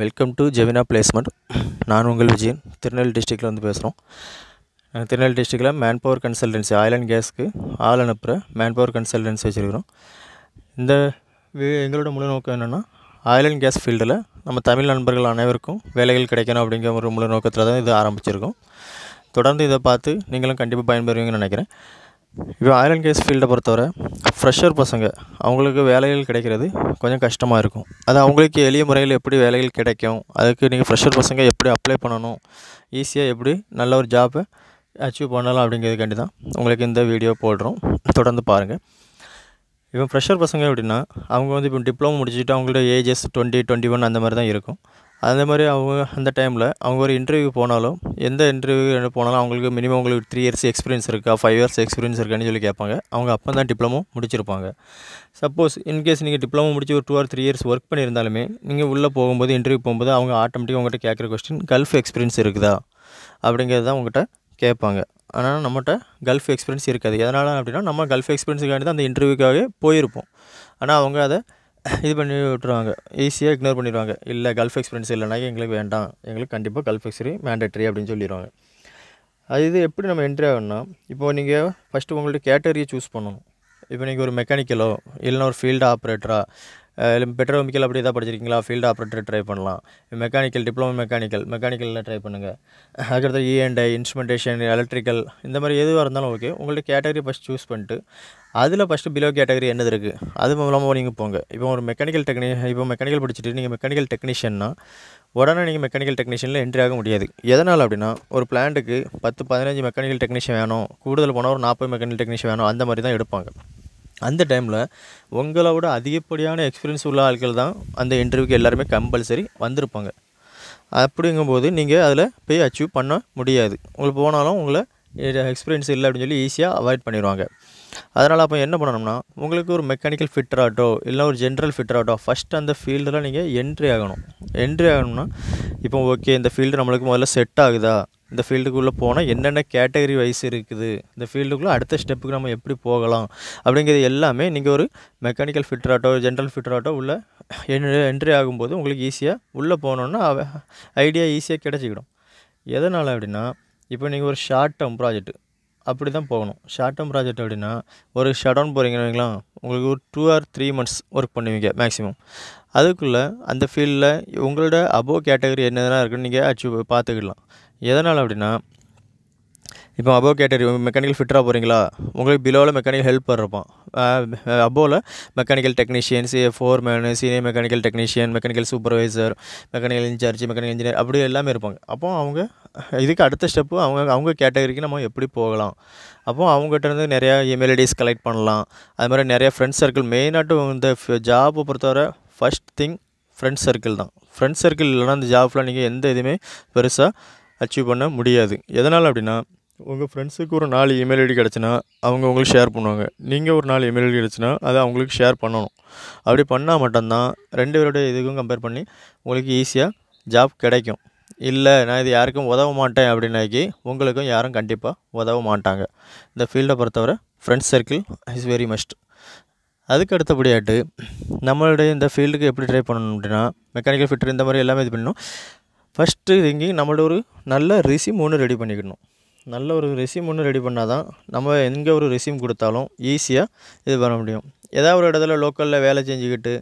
welcome to ஜெவினா placement நான் உங்கள் விஜயன் திருநெல்வேலி டிஸ்ட்ரிக்டில் வந்து பேசுகிறோம் திருநெல்வேலி டிஸ்ட்ரிக்டில் man power consultancy oil and கேஸ்க்கு ஆள் அனுப்புகிற மேன் பவர் கன்சல்டன்சி வச்சுருக்கிறோம் இந்த எங்களோட முழு நோக்கம் என்னென்னா ஆயில் அண்ட் கேஸ் ஃபீல்டில் நம்ம தமிழ் நண்பர்கள் அனைவருக்கும் வேலைகள் கிடைக்கணும் அப்படிங்கிற ஒரு முழு நோக்கத்தில் தான் இது ஆரம்பிச்சிருக்கோம் தொடர்ந்து இதை பார்த்து நீங்களும் கண்டிப்பாக பயன்பெறுவீங்கன்னு நினைக்கிறேன் இப்போ ஆயில் அண்ட் கேஸ் ஃபீல்டை பொறுத்தவரை ஃப்ரெஷர் பசங்க அவங்களுக்கு வேலைகள் கிடைக்கிறது கொஞ்சம் கஷ்டமாக இருக்கும் அது அவங்களுக்கு எளிய முறையில் எப்படி வேலைகள் கிடைக்கும் அதுக்கு நீங்கள் ஃப்ரெஷர் பசங்க எப்படி அப்ளை பண்ணணும் ஈஸியாக எப்படி நல்ல ஒரு ஜாப்பை அச்சீவ் பண்ணலாம் அப்படிங்கிறதுக்காண்டி தான் உங்களுக்கு இந்த வீடியோ போடுறோம் தொடர்ந்து பாருங்கள் இப்போ ஃப்ரெஷர் பசங்க எப்படின்னா அவங்க வந்து இப்போ டிப்ளமோ முடிச்சுட்டு அவங்களோட ஏஜஸ் டுவெண்ட்டி டுவெண்ட்டி ஒன் அந்த மாதிரி தான் இருக்கும் அந்த மாதிரி அவங்க அந்த டைமில் அவங்க ஒரு இன்டர்வியூ போனாலும் எந்த இன்டர்வியூ போனாலும் அவங்களுக்கு மினிமம் உங்களுக்கு த்ரீ இயர்ஸ் எக்ஸ்பீரியன்ஸ் இருக்கா ஃபைவ் இயர்ஸ் எக்ஸ்பீரியன்ஸ் இருக்கான்னு சொல்லி கேட்பாங்க அவங்க அப்போ தான் டிப்ளமோ முடிச்சிருப்பாங்க சப்போஸ் இன்கேஸ் நீங்கள் டிப்ளமோ முடிச்சு ஒரு two or three years work பண்ணியிருந்தாலுமே நீங்கள் உள்ளே போகும்போது இன்டர்வியூ போகும்போது அவங்க ஆட்டோமேட்டிக்காக உங்கள்கிட்ட கேட்குற கொஸ்டின் கல்ஃப் எக்ஸ்பீரியன்ஸ் இருக்குதா அப்படிங்கிறது தான் உங்கள்கிட்ட கேட்பாங்க ஆனால் நம்மகிட்ட கல்ஃப் எக்ஸ்பீரியன்ஸ் இருக்காது எதனால் அப்படின்னா நம்ம கல்ஃப் எக்ஸ்பீரியன்ஸுக்காண்டி தான் அந்த இன்டர்வியூக்காகவே போயிருப்போம் ஆனால் அவங்க அதை இது பண்ணி விட்ருவாங்க ஈஸியாக இக்னோர் பண்ணிடுவாங்க இல்லை கல்ஃப் எக்ஸ்பீரியன்ஸ் இல்லைனாக்கி எங்களுக்கு வேண்டாம் எங்களுக்கு கண்டிப்பாக கல்ஃப் எக்ஸ்பீரி மேண்டட்ரி அப்படின்னு சொல்லிடுவாங்க அது இது எப்படி நம்ம என்ட்ரி ஆகணும்னா இப்போ நீங்கள் ஃபஸ்ட்டு உங்கள்கிட்ட கேட்டரியை சூஸ் பண்ணணும் இப்போ நீங்கள் ஒரு மெக்கானிக்கலோ இல்லைனா ஒரு ஃபீல்டு ஆப்ரேட்டராக இல்லை பெட்ரோமிக்கல் அப்படி எதாவது படிச்சிருக்கீங்களா ஃபீல்டு ஆப்ரேட்டர் ட்ரை பண்ணலாம் மெக்கானிக்கல் டிப்ளமோ மெக்கானிக்கல் மெக்கானிக்கலில் ட்ரை பண்ணுங்கள் அதுக்கடுத்து இஎன்டை இன்ஸ்ட்ருமெண்டேஷன் எலக்ட்ரிக்கல் இந்த மாதிரி எதுவாக இருந்தாலும் ஓகே உங்கள்ட்ட கேட்டகரி ஃபஸ்ட் சூஸ் பண்ணிட்டு அதில் ஃபஸ்ட்டு பிலோ கேட்டகரி என்னது இருக்குது அது மூலமாக நீங்கள் போங்க இப்போ ஒரு மெக்கானிக்கல் டெக்னி இப்போ மெக்கானிக்கல் படிச்சுட்டு நீங்கள் மெக்கானிக்கல் டெக்னீஷியன்னா உடனே நீங்கள் மெக்கானிக்கல் டெக்னீஷியனில் என்ட்ரி ஆக முடியாது எதனால் அப்படின்னா ஒரு பிளான்ட்டுக்கு பத்து பதினஞ்சு மெக்கானிக்கல் டெக்னீஷியன் வேணும் கூடுதல் போனால் ஒரு நாற்பது மெக்கானிக்கல் டெக்னீஷியன் வேணும் அந்த மாதிரி தான் எடுப்பாங்க அந்த டைமில் உங்களை விட அதிகப்படியான எக்ஸ்பீரியன்ஸ் உள்ள ஆட்கள் தான் அந்த இன்டர்வியூக்கு எல்லாருமே கம்பல்சரி வந்திருப்பாங்க அப்படிங்கும்போது நீங்கள் அதில் போய் அச்சீவ் பண்ண முடியாது உங்களுக்கு போனாலும் உங்களை எக்ஸ்பீரியன்ஸ் இல்லை அப்படின்னு சொல்லி ஈஸியாக அவாய்ட் பண்ணிடுவாங்க அதனால் அப்போ என்ன பண்ணணும்னா உங்களுக்கு ஒரு மெக்கானிக்கல் ஃபிட்டர் இல்லை ஒரு ஜென்ரல் ஃபிட்டர் ஆகட்டோ ஃபஸ்ட் அந்த ஃபீல்டில் நீங்கள் என்ட்ரி ஆகணும் என்ட்ரி ஆகணும்னா இப்போ ஓகே இந்த ஃபீல்டு நம்மளுக்கு முதல்ல செட் ஆகுதா இந்த ஃபீல்டுக்குள்ளே போனால் என்னென்ன கேட்டகரி வைஸ் இருக்குது இந்த ஃபீல்டுக்குள்ளே அடுத்த ஸ்டெப்புக்கு நம்ம எப்படி போகலாம் அப்படிங்கிறது எல்லாமே நீங்கள் ஒரு மெக்கானிக்கல் ஃபிட்டராட்டோ ஜென்ரல் ஃபிட்டராட்டோ உள்ளே என்ட்ரி ஆகும்போது உங்களுக்கு ஈஸியாக உள்ளே போனோன்னா ஐடியா ஈஸியாக கிடச்சிக்கிடும் எதனால் அப்படின்னா இப்போ நீங்கள் ஒரு ஷார்ட் டேர்ம் ப்ராஜெக்ட் அப்படி தான் போகணும் ஷார்ட் டேர்ம் ப்ராஜெக்ட் அப்படின்னா ஒரு ஷட் டவுன் போகிறீங்கன்னு வைங்களா உங்களுக்கு ஒரு two or three months work பண்ணுவீங்க மேக்ஸிமம் அதுக்குள்ளே அந்த ஃபீல்டில் உங்களோட அபோவ் கேட்டகரி என்னதெல்லாம் இருக்குன்னு நீங்கள் அச்சீவ் பார்த்துக்கலாம் எதனால் அப்படின்னா இப்போ அபோவ் கேட்டரி மெக்கானிக்கல் ஃபிட்டராக போகிறீங்களா உங்களுக்கு பிலோவில் மெக்கானிக்கல் ஹெல்ப் பண்ணிருப்பான் அபோவில் mechanical technician C foreman senior mechanical technician mechanical supervisor mechanical incharge mechanical engineer அப்படி எல்லாமே இருப்பாங்க அப்போ அவங்க இதுக்கு அடுத்த ஸ்டெப்பு அவங்க அவங்க கேட்டகரிக்கு நம்ம எப்படி போகலாம் அப்போ இருந்து நிறையா இமெயிலடிஸ் கலெக்ட் பண்ணலாம் அது மாதிரி நிறையா ஃப்ரெண்ட்ஸ் சர்க்கிள் மெயினாகட்டும் இந்த ஜாப்பை பொறுத்தவரை ஃபஸ்ட் திங் ஃப்ரெண்ட்ஸ் சர்க்கிள் தான் ஃப்ரெண்ட்ஸ் சர்க்கிள் இல்லைனா அந்த ஜாப்பில் நீங்கள் எந்த இதுவுமே பெருசாக அச்சீவ் பண்ண முடியாது எதனால் அப்படின்னா உங்கள் ஃப்ரெண்ட்ஸுக்கு ஒரு நாலு இமெயில் ஐடி கிடச்சின்னா அவங்க உங்களுக்கு ஷேர் பண்ணுவாங்க நீங்கள் ஒரு நாலு இமெயில் ஐடி கிடச்சின்னா அதை அவங்களுக்கு ஷேர் பண்ணணும் அப்படி பண்ணால் மட்டும்தான் ரெண்டு பேருடைய இதுக்கும் கம்பேர் பண்ணி உங்களுக்கு ஈஸியாக ஜாப் கிடைக்கும் இல்லை நான் இது யாருக்கும் உதவ மாட்டேன் அப்படின்னாக்கி உங்களுக்கும் யாரும் கண்டிப்பாக உதவ மாட்டாங்க இந்த ஃபீல்டை பொறுத்தவரை friends circle is very must அதுக்கு அடுத்தபடியாட்டு நம்மளுடைய இந்த ஃபீல்டுக்கு எப்படி ட்ரை பண்ணணும் அப்படின்னா மெக்கானிக்கல் ஃபிட்டர் இந்த மாதிரி எல்லாமே இது பண்ணணும் ஃபஸ்ட்டு திங்கிங் நம்மளோட ஒரு நல்ல ரெசியூம் ஒன்று ரெடி பண்ணிக்கணும் நல்ல ஒரு ரெசியூம் ஒன்று ரெடி பண்ணால் தான் நம்ம எங்கே ஒரு ரெசியூம் கொடுத்தாலும் ஈஸியாக இது பண்ண முடியும் ஏதாவது ஒரு இடத்துல லோக்கலில் வேலை செஞ்சுக்கிட்டு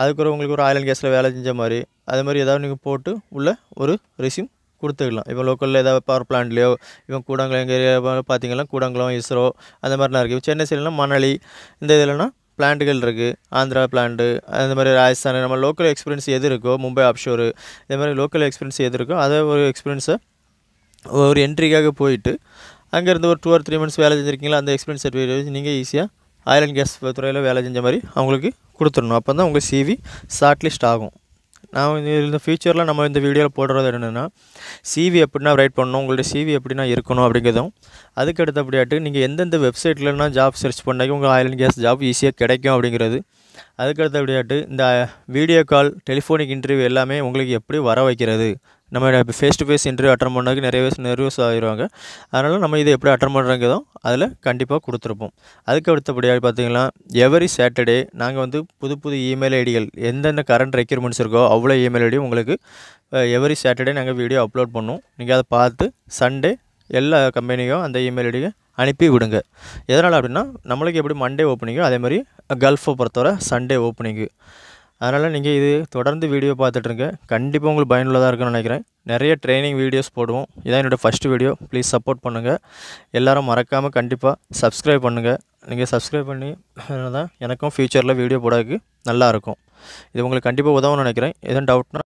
அதுக்கு உங்களுக்கு ஒரு ஆயில் கேஸில் வேலை செஞ்ச மாதிரி அது மாதிரி ஏதாவது நீங்கள் போட்டு உள்ள ஒரு ரெசியூம் கொடுத்துக்கலாம் இப்போ லோக்கலில் ஏதாவது பவர் பிளான்ட்லேயோ இவன் கூடங்குளம் எங்கள் ஏரியா பார்த்தீங்கன்னா கூடங்குளம் இஸ்ரோ அந்த மாதிரிலாம் இருக்குது சென்னை சைடுலாம் மணலி இந்த இதுலனா பிளான்ட்டுகள் இருக்குது ஆந்திரா பிளான்ட்டு அந்த மாதிரி ராஜஸ்தான் நம்ம லோக்கல் எக்ஸ்பீரியன்ஸ் எது இருக்கோ மும்பை ஆப்ஷோரு இதே மாதிரி லோக்கல் எக்ஸ்பீரியன்ஸ் எது இருக்கோ அதை ஒரு எக்ஸ்பீரியன்ஸை ஒரு என்ட்ரிக்காக போயிட்டு அங்கேருந்து ஒரு டூ ஆர் த்ரீ மந்த்ஸ் வேலை செஞ்சுருக்கீங்களா அந்த எக்ஸ்பீரியன்ஸ் சர்டிஃபிகேட் வச்சு நீங்கள் ஈஸியாக ஆயில் அண்ட் கேஸ் துறையில் வேலை செஞ்ச மாதிரி அவங்களுக்கு கொடுத்துடணும் அப்போ தான் உங்கள் சிவி லிஸ்ட் ஆகும் நான் இந்த ஃபியூச்சரில் நம்ம இந்த வீடியோவில் போடுறது என்னென்னா சிவி எப்படின்னா ரைட் பண்ணணும் உங்களுடைய சிவி எப்படின்னா இருக்கணும் அப்படிங்கிறதும் அதுக்கு அடுத்தபடியாட்டு நீங்கள் எந்தெந்த வெப்சைட்லன்னா ஜாப் சர்ச் பண்ணாக்கி உங்கள் ஆயில் கேஸ் ஜாப் ஈஸியாக கிடைக்கும் அப்படிங்கிறது அதுக்கடுத்தபடியாட்டு இந்த வீடியோ கால் டெலிஃபோனிக் இன்டர்வியூ எல்லாமே உங்களுக்கு எப்படி வர வைக்கிறது நம்ம face to face interview attend பண்ணாக்கு நிறைய பேர் நர்வஸ் ஆகிடுவாங்க அதனால் நம்ம இதை எப்படி அட்டன் பண்ணுறாங்கதோ அதில் கண்டிப்பாக கொடுத்துருப்போம் அதுக்கு அடுத்தபடியாக பார்த்திங்கன்னா எவரி சாட்டர்டே நாங்கள் வந்து புது புது இமெயில் ஐடிகள் எந்தெந்த கரண்ட் ரெக்யூர்மெண்ட்ஸ் இருக்கோ அவ்வளோ இமெயில் ஐடியும் உங்களுக்கு எவரி சாட்டர்டே நாங்கள் வீடியோ அப்லோட் பண்ணுவோம் நீங்கள் அதை பார்த்து சண்டே எல்லா கம்பெனியும் அந்த இமெயில் ஐடியை அனுப்பி விடுங்க எதனால் அப்படின்னா நம்மளுக்கு எப்படி மண்டே ஓப்பனிங்கோ அதே மாதிரி கல்ஃபை பொறுத்தவரை சண்டே ஓப்பனிங்கு அதனால் நீங்கள் இது தொடர்ந்து வீடியோ பார்த்துட்ருங்க கண்டிப்பாக உங்களுக்கு பயனுள்ளதாக இருக்குன்னு நினைக்கிறேன் நிறைய ட்ரைனிங் வீடியோஸ் போடுவோம் இதான் என்னோடய ஃபஸ்ட்டு வீடியோ ப்ளீஸ் சப்போர்ட் பண்ணுங்கள் எல்லோரும் மறக்காமல் கண்டிப்பாக சப்ஸ்கிரைப் பண்ணுங்கள் நீங்கள் சப்ஸ்கிரைப் பண்ணி தான் எனக்கும் ஃப்யூச்சரில் வீடியோ போடறதுக்கு நல்லாயிருக்கும் இது உங்களுக்கு கண்டிப்பாக உதவும்னு நினைக்கிறேன் எதுவும் டவுட்னா